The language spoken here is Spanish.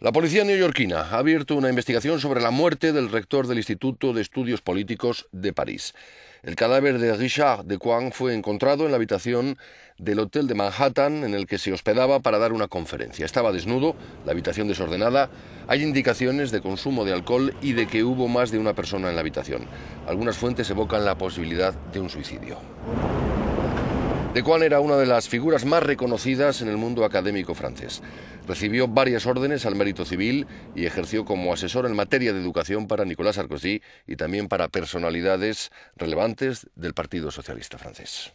La policía neoyorquina ha abierto una investigación sobre la muerte del rector del Instituto de Estudios Políticos de París. El cadáver de Richard de Coin fue encontrado en la habitación del hotel de Manhattan en el que se hospedaba para dar una conferencia. Estaba desnudo, la habitación desordenada. Hay indicaciones de consumo de alcohol y de que hubo más de una persona en la habitación. Algunas fuentes evocan la posibilidad de un suicidio. De Quan era una de las figuras más reconocidas en el mundo académico francés. Recibió varias órdenes al mérito civil y ejerció como asesor en materia de educación para Nicolás Sarkozy y también para personalidades relevantes del Partido Socialista francés.